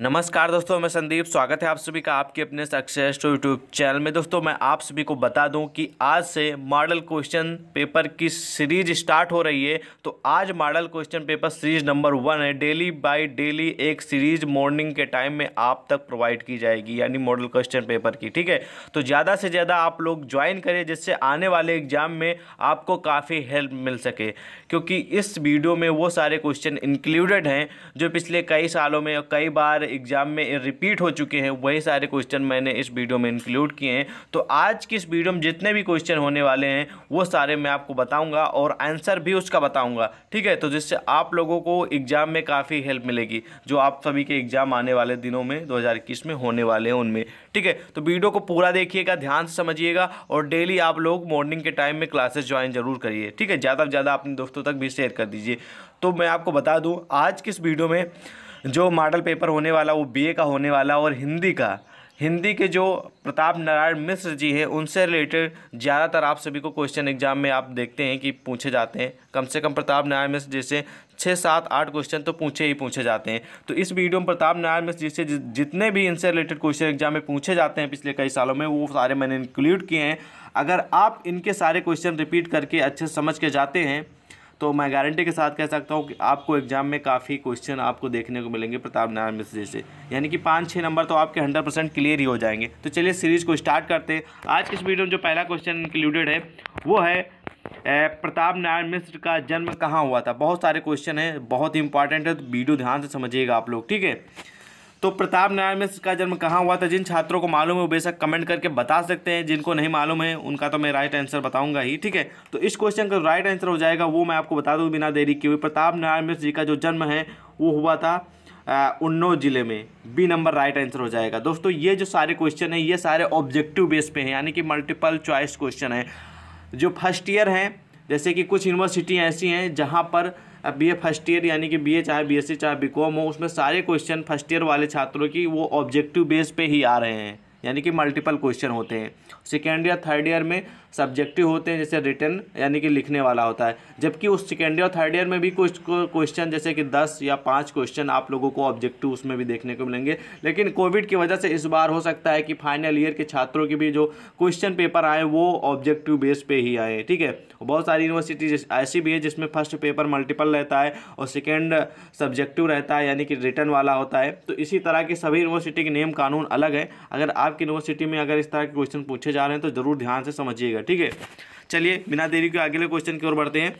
नमस्कार दोस्तों मैं संदीप स्वागत है आप सभी का आपके अपने सक्सेस टू यूट्यूब चैनल में दोस्तों मैं आप सभी को बता दूं कि आज से मॉडल क्वेश्चन पेपर की सीरीज स्टार्ट हो रही है तो आज model question paper series number one है डेली बाय डेली एक सीरीज मॉर्निंग के टाइम में आप तक प्रोवाइड की जाएगी यानी मॉडल क्वेश्चन पेपर की ठीक है तो ज़्यादा से ज़्यादा आप लोग ज्वाइन करें जिससे आने वाले एग्जाम में आपको काफ़ी हेल्प मिल सके क्योंकि इस वीडियो में वो सारे क्वेश्चन इंक्लूडेड हैं जो पिछले कई सालों में कई बार सारे एग्जाम में रिपीट हो चुके हैं वही सारे क्वेश्चन मैंने इस वीडियो में इंक्लूड किए हैं तो आज की इस वीडियो में जितने भी क्वेश्चन होने वाले हैं वो सारे मैं आपको बताऊंगा और आंसर भी उसका बताऊँगा ठीक है तो जिससे आप लोगों को एग्ज़ाम में काफ़ी हेल्प मिलेगी जो आप सभी के एग्ज़ाम आने वाले दिनों में दो में होने वाले हैं उनमें ठीक है तो वीडियो को पूरा देखिएगा ध्यान से समझिएगा और डेली आप लोग मॉर्निंग के टाइम में क्लासेस ज्वाइन जरूर करिए ठीक है ज़्यादा से ज़्यादा अपने दोस्तों तक भी शेयर कर दीजिए तो मैं आपको बता दूँ आज किस वीडियो में जो मॉडल पेपर होने वाला वो बीए का होने वाला और हिंदी का हिंदी के जो प्रताप नारायण मिश्र जी हैं उनसे रिलेटेड ज़्यादातर आप सभी को क्वेश्चन एग्जाम में आप देखते हैं कि पूछे जाते हैं कम से कम प्रताप नारायण मिश्र जैसे छः सात आठ क्वेश्चन तो पूछे ही पूछे जाते हैं तो इस वीडियो में प्रताप नारायण मिश्र जैसे जितने भी इनसे रिलेटेड क्वेश्चन एग्जाम में पूछे जाते हैं पिछले कई सालों में वो सारे मैंने इंक्लूड किए हैं अगर आप इनके सारे क्वेश्चन रिपीट करके अच्छे समझ के जाते हैं तो मैं गारंटी के साथ कह सकता हूँ कि आपको एग्ज़ाम में काफ़ी क्वेश्चन आपको देखने को मिलेंगे प्रताप नारायण मिश्र जी से यानी कि पाँच छः नंबर तो आपके हंड्रेड परसेंट क्लियर ही हो जाएंगे तो चलिए सीरीज़ को स्टार्ट करते हैं आज की इस वीडियो में जो पहला क्वेश्चन इंक्लूडेड है वो है प्रताप नारायण मिश्र का जन्म कहाँ हुआ था बहुत सारे क्वेश्चन हैं बहुत ही इंपॉर्टेंट है तो वीडियो ध्यान से समझिएगा आप लोग ठीक है तो प्रताप नारायण मिश्र का जन्म कहाँ हुआ था जिन छात्रों को मालूम है वो बेशक कमेंट करके बता सकते हैं जिनको नहीं मालूम है उनका तो मैं राइट आंसर बताऊंगा ही ठीक है तो इस क्वेश्चन का राइट आंसर हो जाएगा वो मैं आपको बता दूँ बिना देरी किए प्रताप नारायण मिश्र जी का जो जन्म है वो हुआ था उन्नो जिले में बी नंबर राइट आंसर हो जाएगा दोस्तों ये जो सारे क्वेश्चन हैं ये सारे ऑब्जेक्टिव बेस पे हैं यानी कि मल्टीपल चॉइस क्वेश्चन हैं जो फर्स्ट ईयर हैं जैसे कि कुछ यूनिवर्सिटी ऐसी हैं जहाँ पर अब बीए फर्स्ट ईयर यानी कि बीए चाहे बीएससी चाहे बीकॉम हो उसमें सारे क्वेश्चन फर्स्ट ईयर वाले छात्रों की वो ऑब्जेक्टिव बेस पे ही आ रहे हैं यानी कि मल्टीपल क्वेश्चन होते हैं सेकेंड ईयर थर्ड ईयर में सब्जेक्टिव होते हैं जैसे रिटर्न यानी कि लिखने वाला होता है जबकि उस सेकेंड ईयर और थर्ड ईयर में भी कुछ क्वेश्चन जैसे कि दस या पाँच क्वेश्चन आप लोगों को ऑब्जेक्टिव उसमें भी देखने को मिलेंगे लेकिन कोविड की वजह से इस बार हो सकता है कि फाइनल ईयर के छात्रों के भी जो क्वेश्चन पेपर आए वो ऑब्जेक्टिव बेस पे ही आए ठीक है बहुत सारी यूनिवर्सिटी ऐसी भी है जिसमें फर्स्ट पेपर मल्टीपल रहता है और सेकेंड सब्जेक्टिव रहता है यानी कि रिटर्न वाला होता है तो इसी तरह की सभी यूनिवर्सिटी के नियम कानून अलग है अगर आपकी यूनिवर्सिटी में अगर इस तरह के क्वेश्चन पूछे जा रहे हैं तो ज़रूर ध्यान से समझिएगा ठीक है चलिए बिना देरी के अगले क्वेश्चन की ओर बढ़ते हैं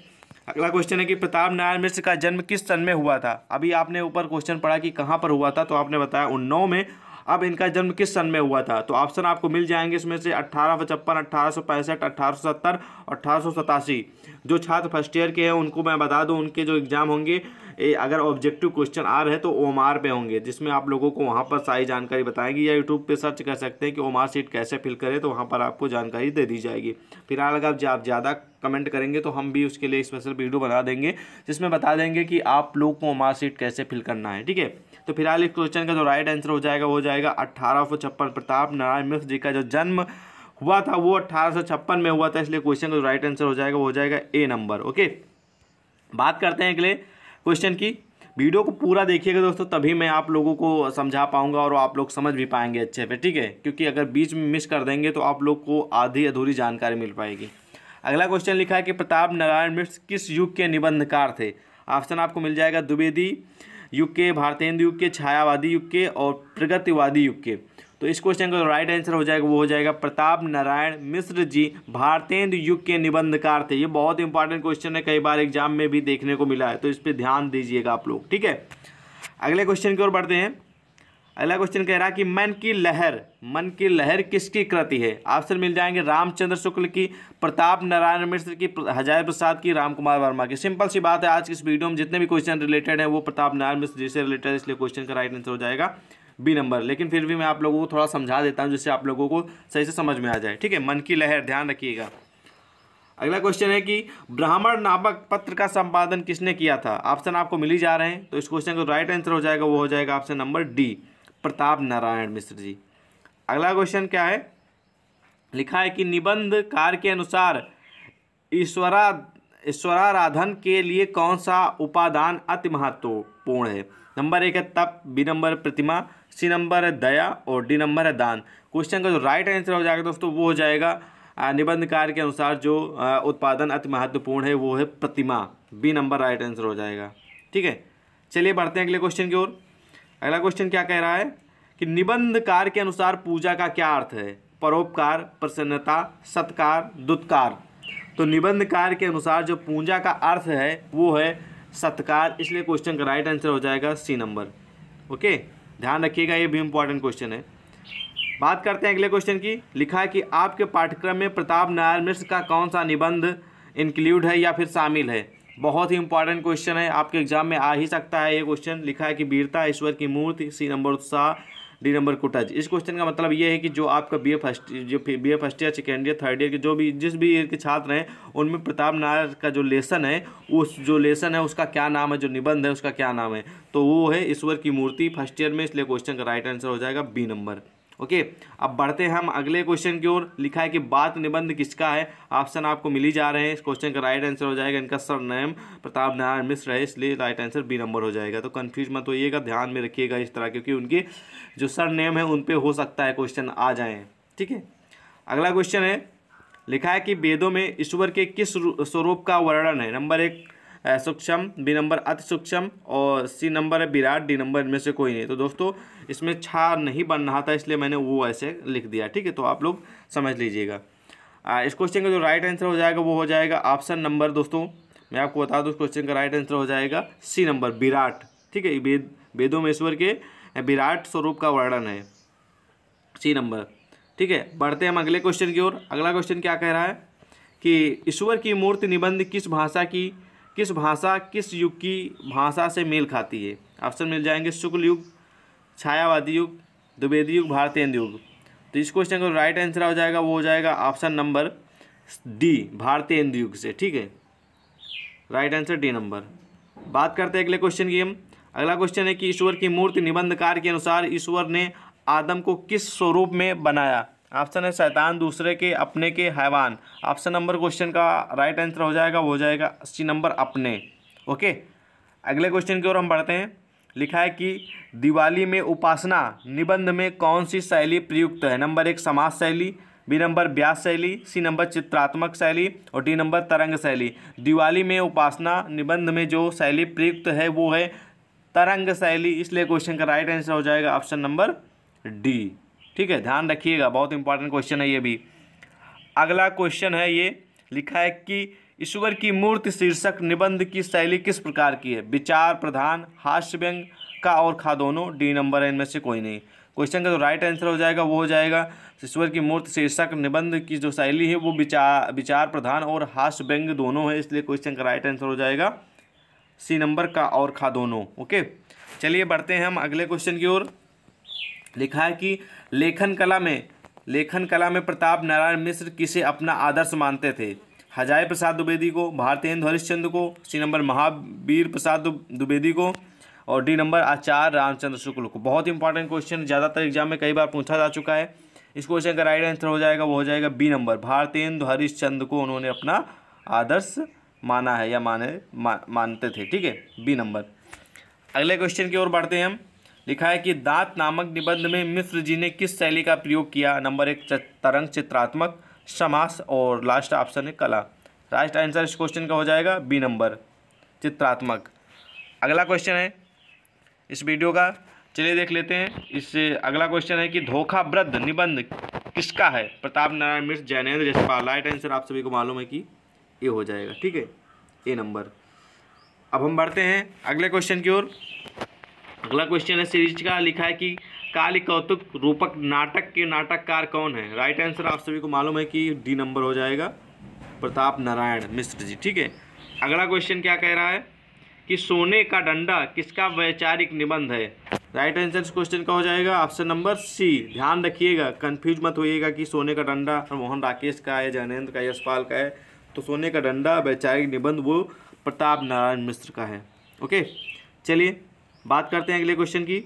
अगला क्वेश्चन है कि प्रताप नारायण मिश्र का जन्म किस सन में हुआ था अभी आपने ऊपर क्वेश्चन पढ़ा कि कहाँ पर हुआ था तो आपने बताया उन्नाव में अब इनका जन्म किस सन में हुआ था तो ऑप्शन आपको मिल जाएंगे इसमें से अट्ठारह सौ छप्पन अट्ठारह सौ पैंसठ अट्ठारह सौ सत्तर अट्ठारह सौ सतासी जो छात्र फर्स्ट ईयर के हैं उनको मैं बता दूँ उनके जो एग्ज़ाम होंगे ए, अगर ऑब्जेक्टिव क्वेश्चन आ रहे हैं तो ओम आर पे होंगे जिसमें आप लोगों को वहाँ पर सारी जानकारी बताएंगी या यूट्यूब पे सर्च कर सकते हैं कि ओम आर सीट कैसे फिल करें तो वहाँ पर आपको जानकारी दे दी जाएगी फिलहाल अगर आप ज़्यादा कमेंट करेंगे तो हम भी उसके लिए स्पेशल वीडियो बना देंगे जिसमें बता देंगे कि आप लोग को ओम आर सीट कैसे फिल करना है ठीक है तो फिलहाल इस क्वेश्चन का जो राइट आंसर हो जाएगा वो जाएगा अट्ठारह प्रताप नारायण मिश्र जी का जो जन्म हुआ था वो अट्ठारह में हुआ था इसलिए क्वेश्चन का जो राइट आंसर हो जाएगा वो हो जाएगा ए नंबर ओके बात करते हैं अगले क्वेश्चन की वीडियो को पूरा देखिएगा दोस्तों तभी मैं आप लोगों को समझा पाऊंगा और आप लोग समझ भी पाएंगे अच्छे पे ठीक है क्योंकि अगर बीच में मिस कर देंगे तो आप लोग को आधी अधूरी जानकारी मिल पाएगी अगला क्वेश्चन लिखा है कि प्रताप नारायण मिश्र किस युग के निबंधकार थे ऑप्शन आपको मिल जाएगा द्विवेदी युग के भारतेंदु युग के छायावादी युग के और प्रगतिवादी युग के तो इस क्वेश्चन का राइट आंसर हो जाएगा वो हो जाएगा प्रताप नारायण मिश्र जी भारतेंदु युग के निबंधकार थे ये बहुत इंपॉर्टेंट क्वेश्चन है कई बार एग्जाम में भी देखने को मिला है तो इस पर ध्यान दीजिएगा आप लोग ठीक है अगले क्वेश्चन की ओर बढ़ते हैं अगला क्वेश्चन कह रहा है कि मन की लहर मन की लहर किसकी कृति है ऑप्शन मिल जाएंगे रामचंद्र शुक्ल की प्रताप नारायण मिश्र की हजार प्रसाद की राम कुमार वर्मा की सिंपल सी बात है आज की इस वीडियो में जितने भी क्वेश्चन रिलेटेड है वो प्रताप नारायण मिश्र जी से रिलेटेड इसलिए क्वेश्चन का राइट आंसर हो जाएगा बी नंबर लेकिन फिर भी मैं आप लोगों को थोड़ा समझा देता हूँ जिससे आप लोगों को सही से समझ में आ जाए ठीक है मन की लहर ध्यान रखिएगा अगला क्वेश्चन है कि ब्राह्मण नामक पत्र का संपादन किसने किया था ऑप्शन आपको मिली जा रहे हैं तो इस क्वेश्चन का राइट आंसर हो जाएगा वो हो जाएगा option number D Pratap Narayan Mishra ji अगला क्वेश्चन क्या है लिखा है कि निबंध कार के अनुसार ईश्वरा ईश्वराराधन के लिए कौन सा उपादान अति महत्वपूर्ण है नंबर एक है तप बी नंबर प्रतिमा सी नंबर है दया और डी नंबर है दान क्वेश्चन का जो राइट आंसर हो जाएगा दोस्तों वो हो जाएगा निबंधकार के अनुसार जो उत्पादन अति महत्वपूर्ण है वो है प्रतिमा बी नंबर राइट आंसर हो जाएगा ठीक है चलिए बढ़ते हैं अगले क्वेश्चन की ओर अगला क्वेश्चन क्या कह रहा है कि निबंधकार के अनुसार पूजा का क्या अर्थ है परोपकार प्रसन्नता सत्कार दुत्कार तो निबंधकार के अनुसार जो पूजा का अर्थ है वो है सत्कार इसलिए क्वेश्चन का राइट आंसर हो जाएगा सी नंबर ओके ध्यान रखिएगा ये भी इंपॉर्टेंट क्वेश्चन है बात करते हैं अगले क्वेश्चन की लिखा है कि आपके पाठ्यक्रम में प्रताप नारायण मिश्र का कौन सा निबंध इंक्लूड है या फिर शामिल है बहुत ही इंपॉर्टेंट क्वेश्चन है आपके एग्जाम में आ ही सकता है ये क्वेश्चन लिखा है कि वीरता ईश्वर की मूर्ति सी नंबर उत्साह डी नंबर कुटज इस क्वेश्चन का मतलब ये है कि जो आपका बी ए फर्स्ट जो B A first year second year third year के जो भी जिस भी ईयर के छात्र हैं उनमें प्रताप नारायण का जो लेसन है उस जो लेसन है उसका क्या नाम है जो निबंध है उसका क्या नाम है तो वो है ईश्वर की मूर्ति फर्स्ट ईयर में इसलिए क्वेश्चन का राइट आंसर हो जाएगा बी नंबर ओके अब बढ़ते हैं हम अगले क्वेश्चन की ओर लिखा है कि बात निबंध किसका है ऑप्शन आपको मिली जा रहे हैं इस क्वेश्चन का राइट आंसर हो जाएगा इनका सरनेम प्रताप नारायण मिश्र है इसलिए राइट आंसर बी नंबर हो जाएगा तो कन्फ्यूज मत होइएगा ध्यान में रखिएगा इस तरह क्योंकि उनके जो सरनेम है उन पर हो सकता है क्वेश्चन आ जाए ठीक है अगला क्वेश्चन है लिखा है कि वेदों में ईश्वर के किस स्वरूप का वर्णन है नंबर एक सूक्ष्म बी नंबर अति सूक्ष्म और सी नंबर है विराट डी नंबर इनमें से कोई नहीं तो दोस्तों इसमें छा नहीं बन रहा था इसलिए मैंने वो ऐसे लिख दिया ठीक है तो आप लोग समझ लीजिएगा इस क्वेश्चन का जो राइट आंसर हो जाएगा वो हो जाएगा ऑप्शन नंबर दोस्तों मैं आपको बता दूँ उस क्वेश्चन का राइट आंसर हो जाएगा सी नंबर विराट ठीक है वेद वेदों में ईश्वर के विराट स्वरूप का वर्णन है सी नंबर ठीक है बढ़ते हैं हम अगले क्वेश्चन की ओर अगला क्वेश्चन क्या कह रहा है कि ईश्वर की मूर्ति निबंध किस भाषा की किस भाषा किस युग की भाषा से मेल खाती है ऑप्शन मिल जाएंगे शुक्ल युग छायावादी युग द्विवेदी युग भारतीय युग तो इस क्वेश्चन का राइट आंसर हो जाएगा वो हो जाएगा ऑप्शन नंबर डी भारतीय युग से ठीक है राइट आंसर डी नंबर बात करते हैं अगले क्वेश्चन की हम अगला क्वेश्चन है कि ईश्वर की मूर्ति निबंधकार के अनुसार ईश्वर ने आदम को किस स्वरूप में बनाया ऑप्शन है शैतान दूसरे के अपने के हैवान ऑप्शन नंबर क्वेश्चन का राइट आंसर हो जाएगा वो हो जाएगा अस्सी नंबर अपने ओके अगले क्वेश्चन की ओर हम बढ़ते हैं लिखा है कि दिवाली में उपासना निबंध में कौन सी शैली प्रयुक्त है नंबर एक समाज शैली बी नंबर ब्यास शैली सी नंबर चित्रात्मक शैली और डी नंबर तरंग शैली दिवाली में उपासना निबंध में जो शैली प्रयुक्त है वो है तरंग शैली इसलिए क्वेश्चन का राइट आंसर हो जाएगा ऑप्शन नंबर डी ठीक है ध्यान रखिएगा बहुत इंपॉर्टेंट क्वेश्चन है ये भी अगला क्वेश्चन है ये लिखा है कि ईश्वर की मूर्ति शीर्षक निबंध की शैली किस प्रकार की है विचार प्रधान हास्य व्यंग का और खा दोनों डी नंबर है इनमें से कोई नहीं क्वेश्चन का जो राइट आंसर हो जाएगा वो हो जाएगा ईश्वर की मूर्ति शीर्षक निबंध की जो शैली है वो विचार विचार प्रधान और हास्य व्यंग दोनों है इसलिए क्वेश्चन का राइट आंसर हो जाएगा सी नंबर का और खा दोनों ओके चलिए बढ़ते हैं हम अगले क्वेश्चन की ओर लिखा है कि लेखन कला में लेखन कला में प्रताप नारायण मिश्र किसे अपना आदर्श मानते थे हजाय प्रसाद द्विवेदी को भारतेंद्र हरिश्चंद्र को सी नंबर महावीर प्रसाद द्विवेदी को और डी नंबर आचार्य रामचंद्र शुक्ल को बहुत इंपॉर्टेंट क्वेश्चन ज़्यादातर एग्जाम में कई बार पूछा जा चुका है इस क्वेश्चन का राइट आंसर हो जाएगा वो हो जाएगा बी नंबर भारतेंदु हरिश्चंद्र को उन्होंने अपना आदर्श माना है या माने मा, मानते थे ठीक है बी नंबर अगले क्वेश्चन की ओर बढ़ते हैं हम लिखा है कि दात नामक निबंध में मिश्र जी ने किस शैली का प्रयोग किया नंबर एक तरंग चित्रात्मक समास और लास्ट ऑप्शन है कला राइट आंसर इस क्वेश्चन का हो जाएगा बी नंबर चित्रात्मक अगला क्वेश्चन है इस वीडियो का चलिए देख लेते हैं इस अगला क्वेश्चन है कि धोखा वृद्ध निबंध किसका है प्रताप नारायण मिश्र जैनेन्द्र जसपाल राइट आंसर आप सभी को मालूम है कि ए हो जाएगा ठीक है ए नंबर अब हम बढ़ते हैं अगले क्वेश्चन की ओर अगला क्वेश्चन है सीरीज का लिखा है कि काली कौतुक रूपक नाटक के नाटककार कौन है राइट आंसर आप सभी को मालूम है कि डी नंबर हो जाएगा प्रताप नारायण मिश्र जी ठीक है अगला क्वेश्चन क्या कह रहा है कि सोने का डंडा किसका वैचारिक निबंध है राइट आंसर इस क्वेश्चन का हो जाएगा ऑप्शन नंबर सी ध्यान रखिएगा कंफ्यूज मत होइएगा कि सोने का डंडा मोहन राकेश का है जैनेन्द्र का यशपाल का है तो सोने का डंडा वैचारिक निबंध वो प्रताप नारायण मिश्र का है ओके चलिए बात करते हैं अगले क्वेश्चन की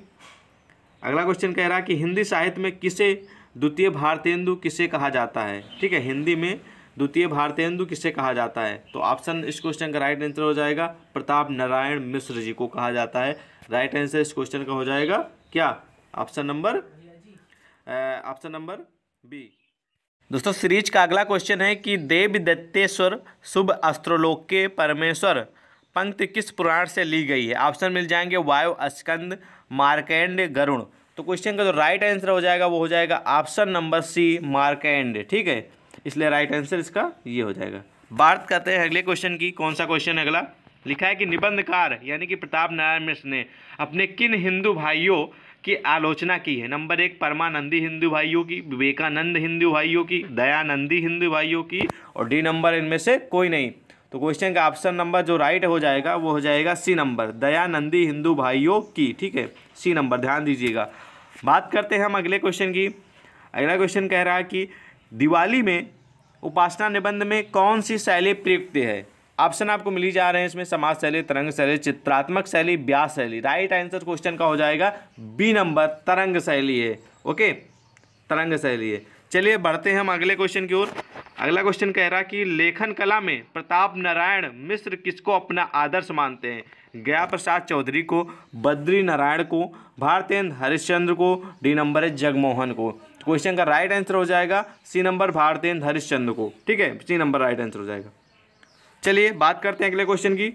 अगला क्वेश्चन कह रहा है कि हिंदी साहित्य में किसे द्वितीय भारतेंदु किसे कहा जाता है ठीक है हिंदी में द्वितीय भारतेंदु किसे कहा जाता है तो ऑप्शन इस क्वेश्चन का राइट आंसर हो जाएगा प्रताप नारायण मिश्र जी को कहा जाता है राइट आंसर इस क्वेश्चन का हो जाएगा क्या option number option number B दोस्तों सीरीज का अगला क्वेश्चन है कि देव दत्तेश्वर शुभ अस्त्रोलोक के परमेश्वर पंक्ति किस पुराण से ली गई है ऑप्शन मिल जाएंगे वायु स्कंद मार्केंड गरुण तो क्वेश्चन का जो राइट आंसर हो जाएगा वो हो जाएगा ऑप्शन नंबर सी मार्केंड ठीक है इसलिए राइट आंसर इसका ये हो जाएगा बात करते हैं अगले क्वेश्चन की कौन सा क्वेश्चन है अगला लिखा है कि निबंधकार यानी कि प्रताप नारायण मिश्र ने अपने किन हिंदू भाइयों की आलोचना की है नंबर एक परमानंदी हिंदू भाइयों की विवेकानंद हिंदू भाइयों की दयानंदी हिंदू भाइयों की और डी नंबर इनमें से कोई नहीं तो क्वेश्चन का ऑप्शन नंबर जो राइट हो जाएगा वो हो जाएगा सी नंबर दयानंदी हिंदू भाइयों की ठीक है सी नंबर ध्यान दीजिएगा बात करते हैं हम अगले क्वेश्चन की अगला क्वेश्चन कह रहा है कि दिवाली में उपासना निबंध में कौन सी शैली प्रयुक्त है ऑप्शन आपको मिली जा रहे हैं इसमें समाज शैली तरंग शैली चित्रात्मक शैली ब्यास शैली राइट आंसर क्वेश्चन का हो जाएगा बी नंबर तरंग शैली है ओके तरंग शैली है चलिए बढ़ते हैं हम अगले क्वेश्चन की ओर अगला क्वेश्चन कह रहा कि लेखन कला में प्रताप नारायण मिश्र किसको अपना आदर्श मानते हैं गया प्रसाद चौधरी को बद्री नारायण को भारतेंद्र हरिश्चंद्र को डी नंबर है जगमोहन को क्वेश्चन का राइट आंसर हो जाएगा सी नंबर भारतेंद्र हरिश्चंद्र को ठीक है सी नंबर राइट आंसर हो जाएगा चलिए बात करते हैं अगले क्वेश्चन की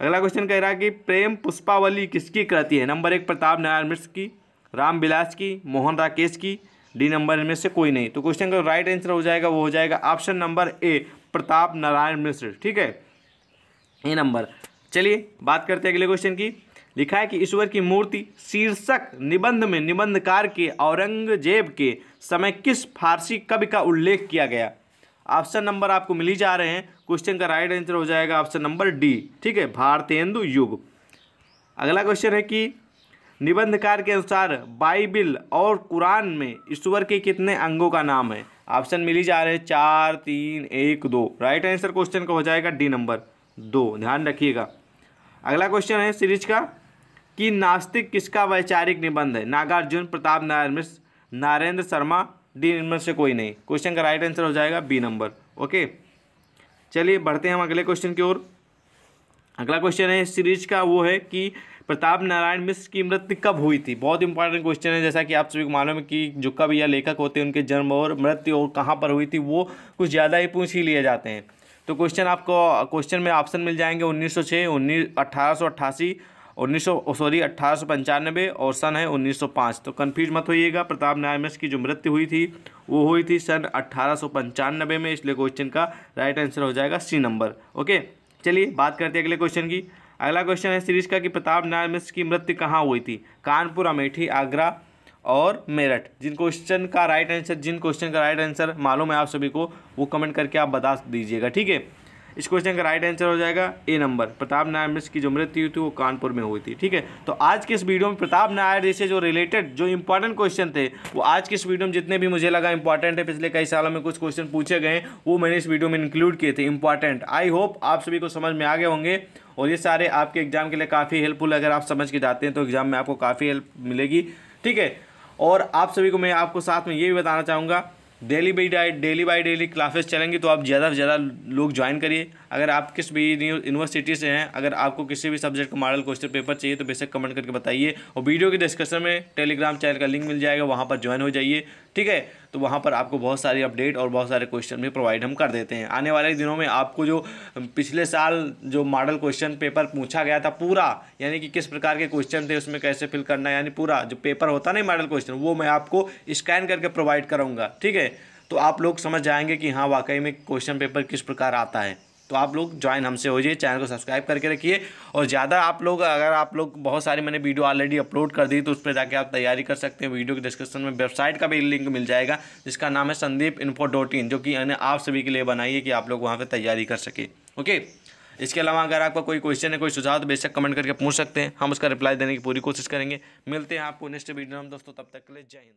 अगला क्वेश्चन कह रहा है कि प्रेम पुष्पावली किसकी कृति है नंबर एक प्रताप नारायण मिश्र की रामविलास की मोहन राकेश की डी नंबर इनमें से कोई नहीं तो क्वेश्चन का राइट आंसर हो जाएगा वो हो जाएगा option number A Pratap Narayan Mishra ठीक है ए नंबर चलिए बात करते हैं अगले क्वेश्चन की लिखा है कि ईश्वर की मूर्ति शीर्षक निबंध में निबंधकार के औरंगजेब के समय किस फारसी कवि का उल्लेख किया गया ऑप्शन नंबर आपको मिल ही जा रहे हैं क्वेश्चन का राइट आंसर हो जाएगा ऑप्शन नंबर डी ठीक है भारतेंदु युग अगला क्वेश्चन है कि निबंधकार के अनुसार बाइबिल और कुरान में ईश्वर के कितने अंगों का नाम है ऑप्शन मिली जा रहे हैं चार तीन एक दो राइट आंसर क्वेश्चन का हो जाएगा डी नंबर दो ध्यान रखिएगा अगला क्वेश्चन है सीरीज का कि नास्तिक किसका वैचारिक निबंध है नागार्जुन प्रताप नारायण मिश्र नारेंद्र शर्मा डी नंबर से कोई नहीं क्वेश्चन का राइट आंसर हो जाएगा बी नंबर ओके चलिए बढ़ते हैं हम अगले क्वेश्चन की ओर अगला क्वेश्चन है सीरीज का वो है कि प्रताप नारायण मिश्र की मृत्यु कब हुई थी बहुत इंपॉर्टेंट क्वेश्चन है जैसा कि आप सभी को मालूम है कि जो कवि या लेखक होते हैं उनके जन्म और मृत्यु और कहाँ पर हुई थी वो कुछ ज़्यादा ही पूछ ही लिए जाते हैं तो क्वेश्चन आपको क्वेश्चन में ऑप्शन मिल जाएंगे उन्नीस सौ छः उन्नीस अट्ठारह सौ अट्ठासी उन्नीस सौ सॉरी अट्ठारह सौ पंचानबे और सन है उन्नीस सौ पाँच तो कन्फ्यूज मत होइएगा प्रताप नारायण मिश्र की जो मृत्यु हुई थी वो हुई थी सन अट्ठारह सौ पंचानबे में इसलिए क्वेश्चन का राइट आंसर हो जाएगा सी नंबर ओके चलिए बात करते हैं अगले क्वेश्चन की अगला क्वेश्चन है सीरीज का कि प्रताप नारायण मिश्र की मृत्यु कहाँ हुई थी कानपुर अमेठी आगरा और मेरठ जिन क्वेश्चन का राइट आंसर जिन क्वेश्चन का राइट आंसर मालूम है आप सभी को वो कमेंट करके आप बता दीजिएगा ठीक है इस क्वेश्चन का राइट आंसर हो जाएगा ए नंबर प्रताप नायर मिश्र की जो मृत्यु हुई थी वो कानपुर में हुई थी ठीक है तो आज के इस वीडियो में प्रताप नायर से जो रिलेटेड जो इंपॉर्टेंट क्वेश्चन थे वो आज के इस वीडियो में जितने भी मुझे लगा इंपॉर्टेंट है पिछले कई सालों में कुछ क्वेश्चन पूछे गए वो मैंने इस वीडियो में इंक्लूड किए थे इंपॉर्टेंट आई होप आप सभी को समझ में आ गए होंगे और ये सारे आपके एग्जाम के लिए काफ़ी हेल्पफुल अगर आप समझ के जाते हैं तो एग्जाम में आपको काफ़ी हेल्प मिलेगी ठीक है और आप सभी को मैं आपको साथ में ये भी बताना चाहूँगा daily by daily by daily classes चलेंगी तो आप ज़्यादा से ज़्यादा लोग ज्वाइन करिए अगर आप किस भी यूनिवर्सिटी से हैं अगर आपको किसी भी सब्जेक्ट का मॉडल क्वेश्चन पेपर चाहिए तो बेशक कमेंट करके बताइए और वीडियो के डिस्क्रिप्शन में टेलीग्राम चैनल का लिंक मिल जाएगा वहाँ पर ज्वाइन हो जाइए ठीक है तो वहाँ पर आपको बहुत सारी अपडेट और बहुत सारे क्वेश्चन भी प्रोवाइड हम कर देते हैं आने वाले दिनों में आपको जो पिछले साल जो मॉडल क्वेश्चन पेपर पूछा गया था पूरा यानी कि किस प्रकार के क्वेश्चन थे उसमें कैसे फिल करना यानी पूरा जो पेपर होता नहीं मॉडल क्वेश्चन वो मैं आपको स्कैन करके प्रोवाइड कराऊँगा ठीक है तो आप लोग समझ जाएंगे कि हाँ वाकई में क्वेश्चन पेपर किस प्रकार आता है तो आप लोग ज्वाइन हमसे हो जाइए चैनल को सब्सक्राइब करके रखिए और ज़्यादा आप लोग अगर आप लोग बहुत सारी मैंने वीडियो ऑलरेडी अपलोड कर दी तो उस पर जाके आप तैयारी कर सकते हैं वीडियो के डिस्क्रिप्शन में वेबसाइट का भी लिंक मिल जाएगा जिसका नाम है संदीप इन्फो डॉट इन जो कि मैंने आप सभी के लिए बनाई है कि आप लोग वहाँ पर तैयारी कर सके ओके इसके अलावा अगर आपका कोई क्वेश्चन है कोई सुझाव तो बेशक कमेंट करके पूछ सकते हैं हम उसका रिप्लाई देने की पूरी कोशिश करेंगे मिलते हैं आपको नेक्स्ट वीडियो में दोस्तों तब तक के लिए जय हिंद